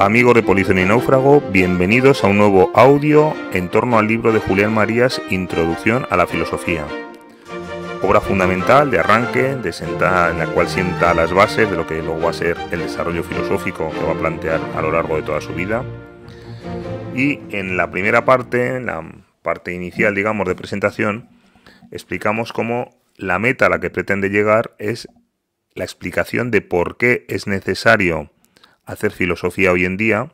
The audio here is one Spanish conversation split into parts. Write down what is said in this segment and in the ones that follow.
Amigos de Polizón y Náufrago, bienvenidos a un nuevo audio en torno al libro de Julián Marías, Introducción a la Filosofía. Obra fundamental de arranque, de en la cual sienta las bases de lo que luego va a ser el desarrollo filosófico que va a plantear a lo largo de toda su vida. Y en la primera parte, en la parte inicial, digamos, de presentación, explicamos cómo la meta a la que pretende llegar es la explicación de por qué es necesario hacer filosofía hoy en día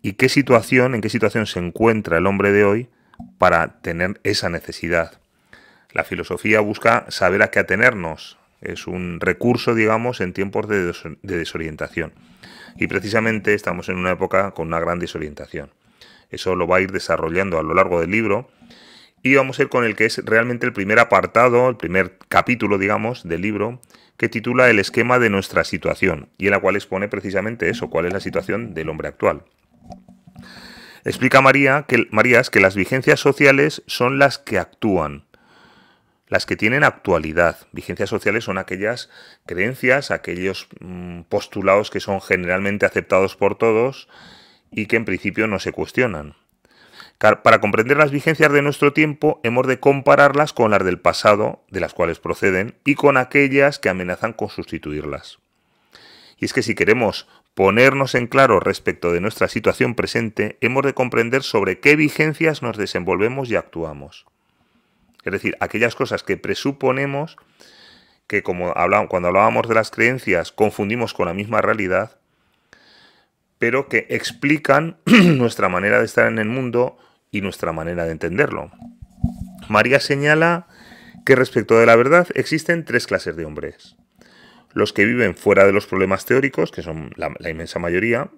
y qué situación, en qué situación se encuentra el hombre de hoy para tener esa necesidad. La filosofía busca saber a qué atenernos. Es un recurso, digamos, en tiempos de, de desorientación. Y precisamente estamos en una época con una gran desorientación. Eso lo va a ir desarrollando a lo largo del libro y vamos a ir con el que es realmente el primer apartado, el primer capítulo, digamos, del libro, que titula El esquema de nuestra situación, y en la cual expone precisamente eso, cuál es la situación del hombre actual. Explica María que, Marías que las vigencias sociales son las que actúan, las que tienen actualidad. Vigencias sociales son aquellas creencias, aquellos mm, postulados que son generalmente aceptados por todos y que en principio no se cuestionan. Para comprender las vigencias de nuestro tiempo hemos de compararlas con las del pasado, de las cuales proceden, y con aquellas que amenazan con sustituirlas. Y es que si queremos ponernos en claro respecto de nuestra situación presente, hemos de comprender sobre qué vigencias nos desenvolvemos y actuamos. Es decir, aquellas cosas que presuponemos que como cuando hablábamos de las creencias confundimos con la misma realidad, pero que explican nuestra manera de estar en el mundo, y nuestra manera de entenderlo. María señala que respecto de la verdad existen tres clases de hombres. Los que viven fuera de los problemas teóricos, que son la, inmensa mayoría,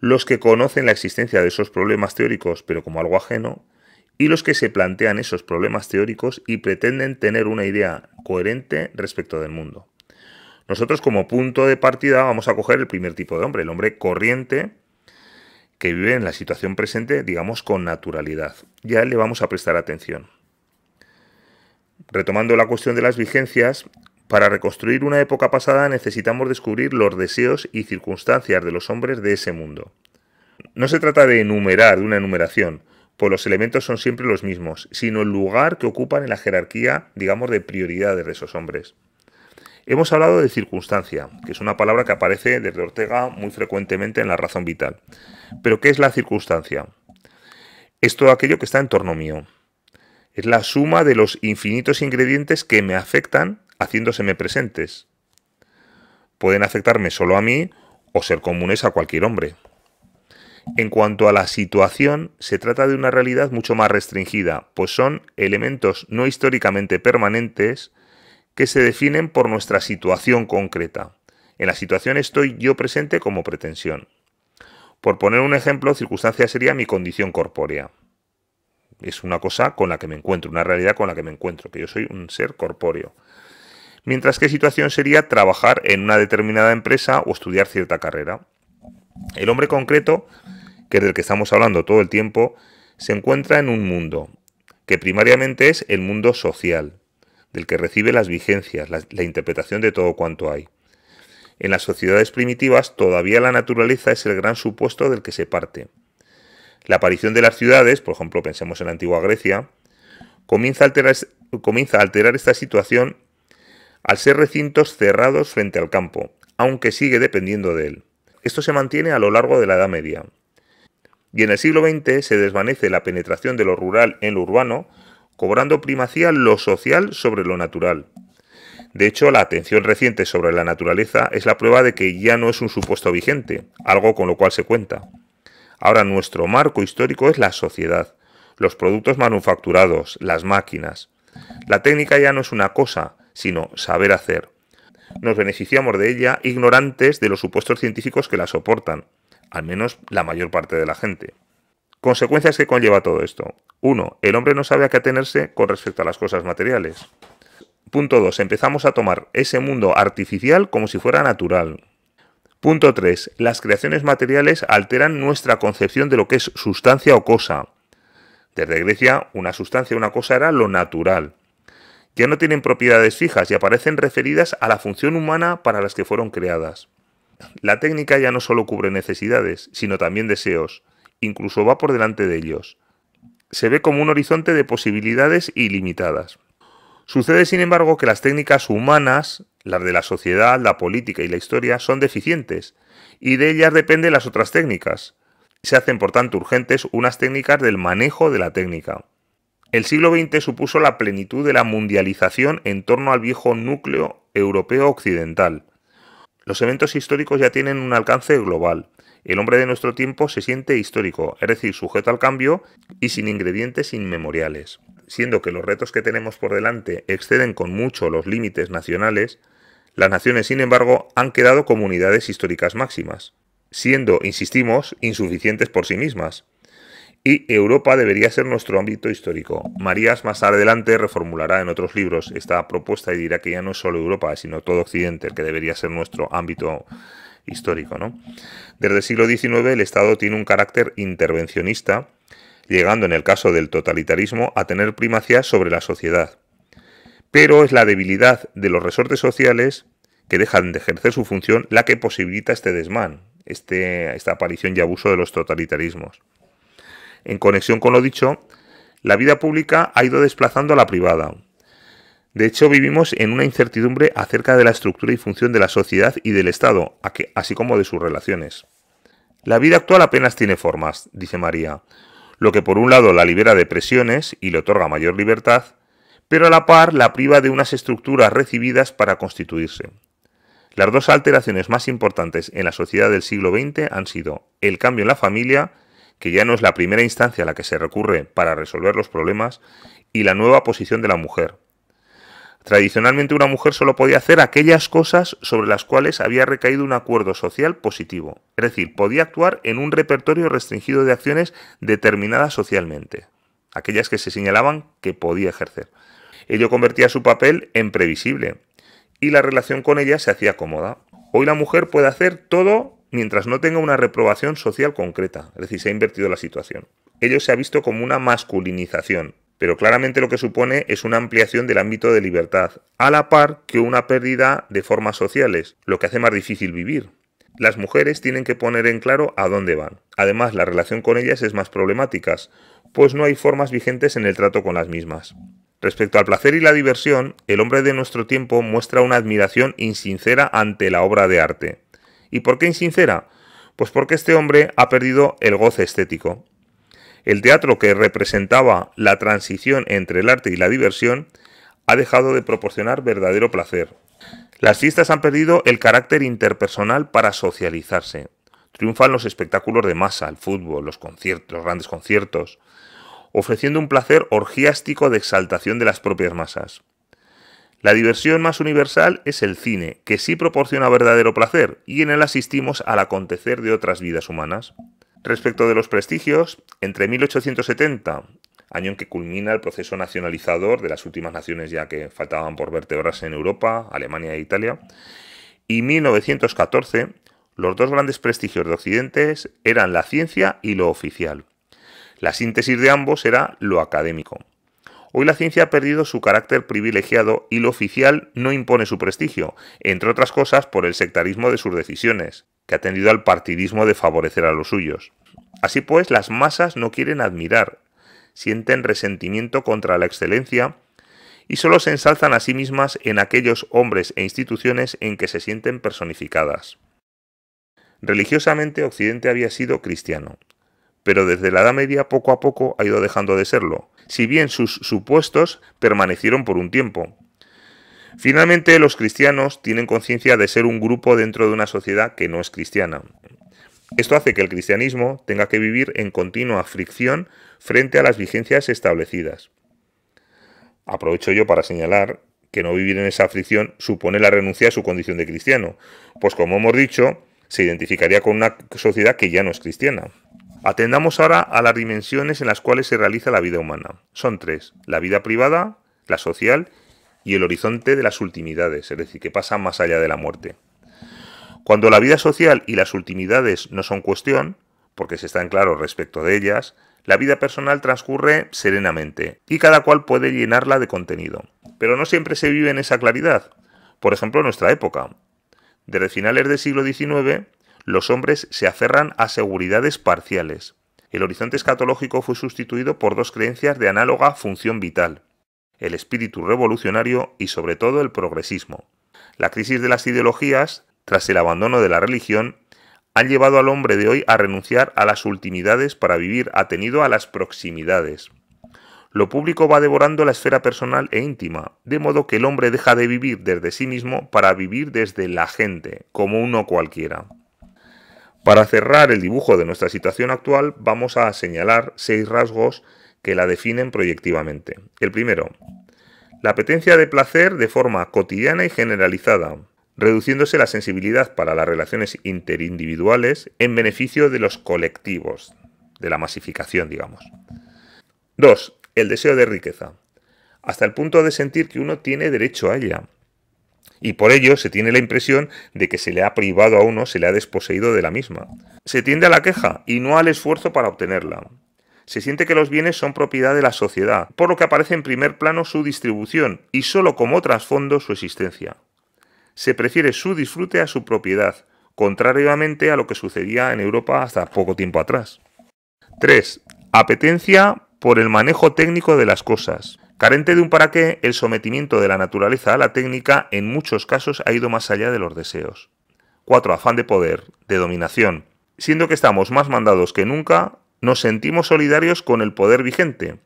los que conocen la existencia de esos problemas teóricos pero como algo ajeno, y los que se plantean esos problemas teóricos y pretenden tener una idea coherente respecto del mundo. Nosotros como punto de partida vamos a coger el primer tipo de hombre, el hombre corriente, que vive en la situación presente, digamos, con naturalidad. Y a él le vamos a prestar atención. Retomando la cuestión de las vigencias, para reconstruir una época pasada necesitamos descubrir los deseos y circunstancias de los hombres de ese mundo. No se trata de enumerar, una enumeración, pues los elementos son siempre los mismos, sino el lugar que ocupan en la jerarquía, digamos, de prioridades de esos hombres. Hemos hablado de circunstancia, que es una palabra que aparece desde Ortega muy frecuentemente en La razón vital. Pero ¿qué es la circunstancia? Es todo aquello que está en torno mío. Es la suma de los infinitos ingredientes que me afectan haciéndoseme presentes. Pueden afectarme solo a mí o ser comunes a cualquier hombre. En cuanto a la situación, se trata de una realidad mucho más restringida, pues son elementos no históricamente permanentes que se definen por nuestra situación concreta. En la situación estoy yo presente como pretensión. Por poner un ejemplo, circunstancia sería mi condición corpórea. Es una cosa con la que me encuentro, una realidad con la que me encuentro, que yo soy un ser corpóreo. Mientras que situación sería trabajar en una determinada empresa o estudiar cierta carrera. El hombre concreto, que es del que estamos hablando todo el tiempo, se encuentra en un mundo, que primariamente es el mundo social, del que recibe las vigencias, la interpretación de todo cuanto hay. En las sociedades primitivas todavía la naturaleza es el gran supuesto del que se parte. La aparición de las ciudades, por ejemplo, pensemos en la antigua Grecia, comienza a alterar, esta situación al ser recintos cerrados frente al campo, aunque sigue dependiendo de él. Esto se mantiene a lo largo de la Edad Media. Y en el siglo XX se desvanece la penetración de lo rural en lo urbano, cobrando primacía lo social sobre lo natural. De hecho, la atención reciente sobre la naturaleza es la prueba de que ya no es un supuesto vigente, algo con lo cual se cuenta. Ahora nuestro marco histórico es la sociedad, los productos manufacturados, las máquinas. La técnica ya no es una cosa, sino saber hacer. Nos beneficiamos de ella ignorantes de los supuestos científicos que la soportan, al menos la mayor parte de la gente. Consecuencias que conlleva todo esto. 1. El hombre no sabe a qué atenerse con respecto a las cosas materiales. Punto 2. Empezamos a tomar ese mundo artificial como si fuera natural. Punto 3. Las creaciones materiales alteran nuestra concepción de lo que es sustancia o cosa. Desde Grecia, una sustancia o una cosa era lo natural. Ya no tienen propiedades fijas y aparecen referidas a la función humana para las que fueron creadas. La técnica ya no solo cubre necesidades, sino también deseos. Incluso va por delante de ellos. Se ve como un horizonte de posibilidades ilimitadas. Sucede, sin embargo, que las técnicas humanas, las de la sociedad, la política y la historia, son deficientes, y de ellas dependen las otras técnicas. Se hacen, por tanto, urgentes unas técnicas del manejo de la técnica. El siglo XX supuso la plenitud de la mundialización en torno al viejo núcleo europeo occidental. Los eventos históricos ya tienen un alcance global. El hombre de nuestro tiempo se siente histórico, es decir, sujeto al cambio y sin ingredientes inmemoriales siendo que los retos que tenemos por delante exceden con mucho los límites nacionales, las naciones, sin embargo, han quedado comunidades históricas máximas, siendo, insistimos, insuficientes por sí mismas. Y Europa debería ser nuestro ámbito histórico. Marías más adelante reformulará en otros libros esta propuesta y dirá que ya no es solo Europa, sino todo Occidente, el que debería ser nuestro ámbito histórico. ¿no? Desde el siglo XIX el Estado tiene un carácter intervencionista llegando en el caso del totalitarismo a tener primacía sobre la sociedad. Pero es la debilidad de los resortes sociales que dejan de ejercer su función la que posibilita este desmán, este, esta aparición y abuso de los totalitarismos. En conexión con lo dicho, la vida pública ha ido desplazando a la privada. De hecho, vivimos en una incertidumbre acerca de la estructura y función de la sociedad y del Estado, así como de sus relaciones. La vida actual apenas tiene formas, dice María lo que por un lado la libera de presiones y le otorga mayor libertad, pero a la par la priva de unas estructuras recibidas para constituirse. Las dos alteraciones más importantes en la sociedad del siglo XX han sido el cambio en la familia, que ya no es la primera instancia a la que se recurre para resolver los problemas, y la nueva posición de la mujer, Tradicionalmente una mujer solo podía hacer aquellas cosas sobre las cuales había recaído un acuerdo social positivo, es decir, podía actuar en un repertorio restringido de acciones determinadas socialmente, aquellas que se señalaban que podía ejercer. Ello convertía su papel en previsible y la relación con ella se hacía cómoda. Hoy la mujer puede hacer todo mientras no tenga una reprobación social concreta, es decir, se ha invertido la situación. Ello se ha visto como una masculinización, pero claramente lo que supone es una ampliación del ámbito de libertad, a la par que una pérdida de formas sociales, lo que hace más difícil vivir. Las mujeres tienen que poner en claro a dónde van. Además, la relación con ellas es más problemática, pues no hay formas vigentes en el trato con las mismas. Respecto al placer y la diversión, el hombre de nuestro tiempo muestra una admiración insincera ante la obra de arte. ¿Y por qué insincera? Pues porque este hombre ha perdido el goce estético. El teatro que representaba la transición entre el arte y la diversión ha dejado de proporcionar verdadero placer. Las fiestas han perdido el carácter interpersonal para socializarse. Triunfan los espectáculos de masa, el fútbol, los conciertos, grandes conciertos, ofreciendo un placer orgiástico de exaltación de las propias masas. La diversión más universal es el cine, que sí proporciona verdadero placer, y en él asistimos al acontecer de otras vidas humanas. Respecto de los prestigios, entre 1870, año en que culmina el proceso nacionalizador de las últimas naciones ya que faltaban por vertebrarse en Europa, Alemania e Italia, y 1914, los dos grandes prestigios de Occidente eran la ciencia y lo oficial. La síntesis de ambos era lo académico. Hoy la ciencia ha perdido su carácter privilegiado y lo oficial no impone su prestigio, entre otras cosas por el sectarismo de sus decisiones, que ha tendido al partidismo de favorecer a los suyos. Así pues, las masas no quieren admirar, sienten resentimiento contra la excelencia y solo se ensalzan a sí mismas en aquellos hombres e instituciones en que se sienten personificadas. Religiosamente Occidente había sido cristiano, pero desde la Edad Media poco a poco ha ido dejando de serlo, si bien sus supuestos permanecieron por un tiempo. Finalmente, los cristianos tienen conciencia de ser un grupo dentro de una sociedad que no es cristiana. Esto hace que el cristianismo tenga que vivir en continua fricción frente a las vigencias establecidas. Aprovecho yo para señalar que no vivir en esa fricción supone la renuncia a su condición de cristiano, pues como hemos dicho, se identificaría con una sociedad que ya no es cristiana. Atendamos ahora a las dimensiones en las cuales se realiza la vida humana. Son tres, la vida privada, la social y el horizonte de las ultimidades, es decir, que pasa más allá de la muerte. Cuando la vida social y las ultimidades no son cuestión, porque se están claros respecto de ellas, la vida personal transcurre serenamente y cada cual puede llenarla de contenido. Pero no siempre se vive en esa claridad. Por ejemplo, en nuestra época. Desde finales del siglo XIX los hombres se aferran a seguridades parciales. El horizonte escatológico fue sustituido por dos creencias de análoga función vital, el espíritu revolucionario y sobre todo el progresismo. La crisis de las ideologías, tras el abandono de la religión, han llevado al hombre de hoy a renunciar a las ultimidades para vivir atenido a las proximidades. Lo público va devorando la esfera personal e íntima, de modo que el hombre deja de vivir desde sí mismo para vivir desde la gente, como uno cualquiera. Para cerrar el dibujo de nuestra situación actual, vamos a señalar seis rasgos que la definen proyectivamente. El primero, la apetencia de placer de forma cotidiana y generalizada, reduciéndose la sensibilidad para las relaciones interindividuales en beneficio de los colectivos, de la masificación, digamos. Dos, El deseo de riqueza, hasta el punto de sentir que uno tiene derecho a ella, y por ello se tiene la impresión de que se le ha privado a uno, se le ha desposeído de la misma. Se tiende a la queja y no al esfuerzo para obtenerla. Se siente que los bienes son propiedad de la sociedad, por lo que aparece en primer plano su distribución y solo como trasfondo su existencia. Se prefiere su disfrute a su propiedad, contrariamente a lo que sucedía en Europa hasta poco tiempo atrás. 3. Apetencia por el manejo técnico de las cosas. Carente de un para qué, el sometimiento de la naturaleza a la técnica en muchos casos ha ido más allá de los deseos. 4. Afán de poder, de dominación. Siendo que estamos más mandados que nunca, nos sentimos solidarios con el poder vigente.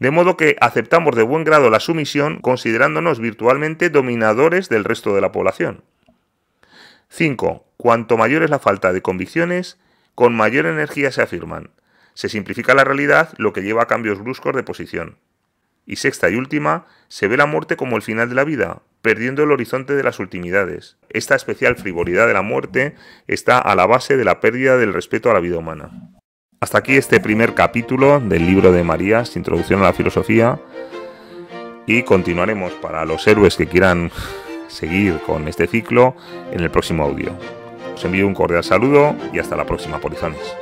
De modo que aceptamos de buen grado la sumisión considerándonos virtualmente dominadores del resto de la población. 5. Cuanto mayor es la falta de convicciones, con mayor energía se afirman. Se simplifica la realidad, lo que lleva a cambios bruscos de posición. Y sexta y última, se ve la muerte como el final de la vida, perdiendo el horizonte de las ultimidades. Esta especial frivolidad de la muerte está a la base de la pérdida del respeto a la vida humana. Hasta aquí este primer capítulo del libro de Marías, Introducción a la Filosofía, y continuaremos para los héroes que quieran seguir con este ciclo en el próximo audio. Os envío un cordial saludo y hasta la próxima, polizones.